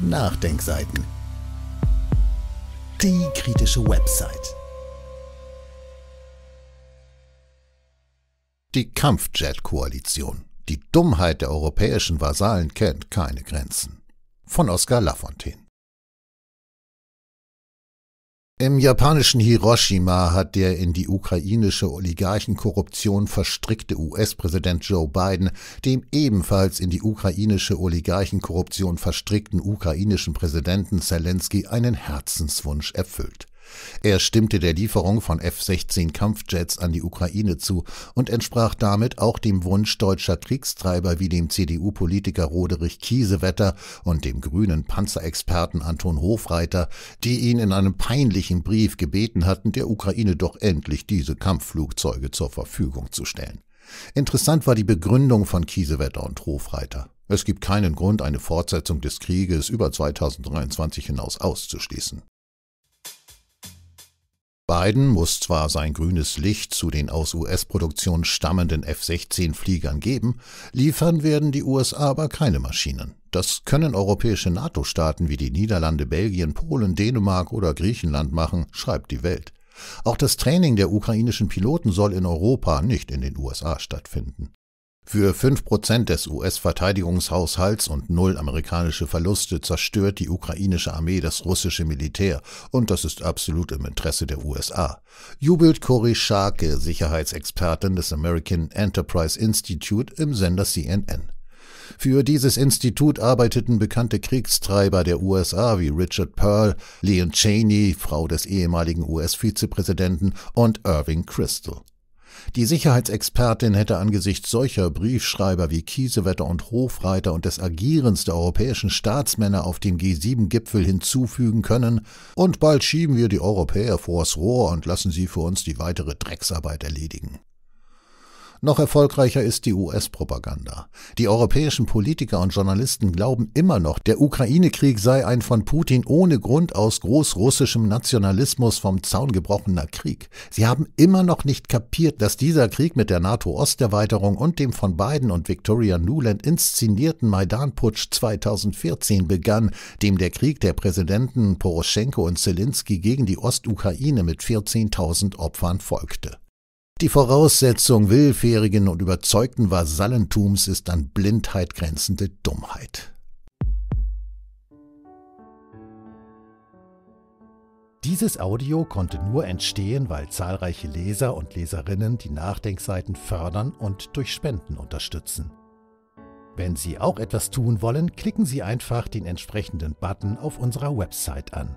Nachdenkseiten. Die kritische Website. Die Kampfjet-Koalition. Die Dummheit der europäischen Vasallen kennt keine Grenzen. Von Oskar Lafontaine. Im japanischen Hiroshima hat der in die ukrainische Oligarchenkorruption verstrickte US-Präsident Joe Biden dem ebenfalls in die ukrainische Oligarchenkorruption verstrickten ukrainischen Präsidenten Zelensky einen Herzenswunsch erfüllt. Er stimmte der Lieferung von F-16 Kampfjets an die Ukraine zu und entsprach damit auch dem Wunsch deutscher Kriegstreiber wie dem CDU-Politiker Roderich Kiesewetter und dem grünen Panzerexperten Anton Hofreiter, die ihn in einem peinlichen Brief gebeten hatten, der Ukraine doch endlich diese Kampfflugzeuge zur Verfügung zu stellen. Interessant war die Begründung von Kiesewetter und Hofreiter. Es gibt keinen Grund, eine Fortsetzung des Krieges über 2023 hinaus auszuschließen. Biden muss zwar sein grünes Licht zu den aus US-Produktion stammenden F-16-Fliegern geben, liefern werden die USA aber keine Maschinen. Das können europäische NATO-Staaten wie die Niederlande, Belgien, Polen, Dänemark oder Griechenland machen, schreibt die Welt. Auch das Training der ukrainischen Piloten soll in Europa, nicht in den USA stattfinden. Für 5% des US-Verteidigungshaushalts und null amerikanische Verluste zerstört die ukrainische Armee das russische Militär und das ist absolut im Interesse der USA. Jubelt Cory Scharke, Sicherheitsexpertin des American Enterprise Institute im Sender CNN. Für dieses Institut arbeiteten bekannte Kriegstreiber der USA wie Richard Pearl, Leon Cheney, Frau des ehemaligen US-Vizepräsidenten und Irving Crystal. Die Sicherheitsexpertin hätte angesichts solcher Briefschreiber wie Kiesewetter und Hofreiter und des Agierens der europäischen Staatsmänner auf dem G7-Gipfel hinzufügen können, und bald schieben wir die Europäer vors Rohr und lassen sie für uns die weitere Drecksarbeit erledigen. Noch erfolgreicher ist die US-Propaganda. Die europäischen Politiker und Journalisten glauben immer noch, der Ukraine-Krieg sei ein von Putin ohne Grund aus großrussischem Nationalismus vom Zaun gebrochener Krieg. Sie haben immer noch nicht kapiert, dass dieser Krieg mit der NATO-Osterweiterung und dem von Biden und Victoria Nuland inszenierten Maidan-Putsch 2014 begann, dem der Krieg der Präsidenten Poroschenko und Zelensky gegen die Ostukraine mit 14.000 Opfern folgte. Die Voraussetzung willfährigen und überzeugten Vasallentums ist an Blindheit grenzende Dummheit. Dieses Audio konnte nur entstehen, weil zahlreiche Leser und Leserinnen die Nachdenkseiten fördern und durch Spenden unterstützen. Wenn Sie auch etwas tun wollen, klicken Sie einfach den entsprechenden Button auf unserer Website an.